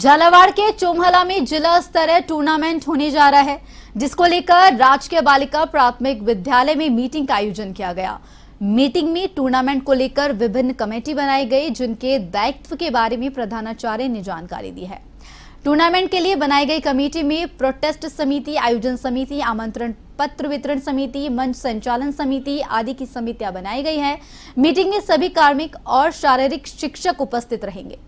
झालावाड़ के चोमहला में जिला स्तरीय टूर्नामेंट होने जा रहा है जिसको लेकर राजकीय बालिका प्राथमिक विद्यालय में मीटिंग का आयोजन किया गया मीटिंग में टूर्नामेंट को लेकर विभिन्न कमेटी बनाई गई जिनके दायित्व के बारे में प्रधानाचार्य ने जानकारी दी है टूर्नामेंट के लिए बनाई गई कमेटी में प्रोटेस्ट समिति आयोजन समिति आमंत्रण पत्र वितरण समिति मंच संचालन समिति आदि की समितियां बनाई गई है मीटिंग में सभी कार्मिक और शारीरिक शिक्षक उपस्थित रहेंगे